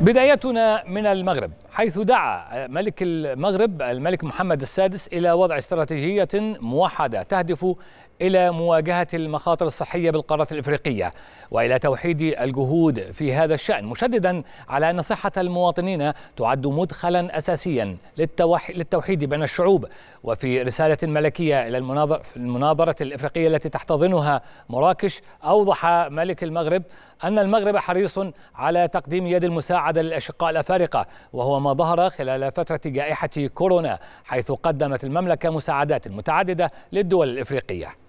بدايتنا من المغرب حيث دعا ملك المغرب الملك محمد السادس إلى وضع استراتيجية موحدة تهدف إلى مواجهة المخاطر الصحية بالقارة الإفريقية وإلى توحيد الجهود في هذا الشأن مشددا على أن صحة المواطنين تعد مدخلا أساسيا للتوحيد بين الشعوب وفي رسالة ملكية إلى المناظرة الإفريقية التي تحتضنها مراكش أوضح ملك المغرب أن المغرب حريص على تقديم يد المساعدة للأشقاء الأفارقة وهو وما ظهر خلال فترة جائحة كورونا حيث قدمت المملكة مساعدات متعددة للدول الإفريقية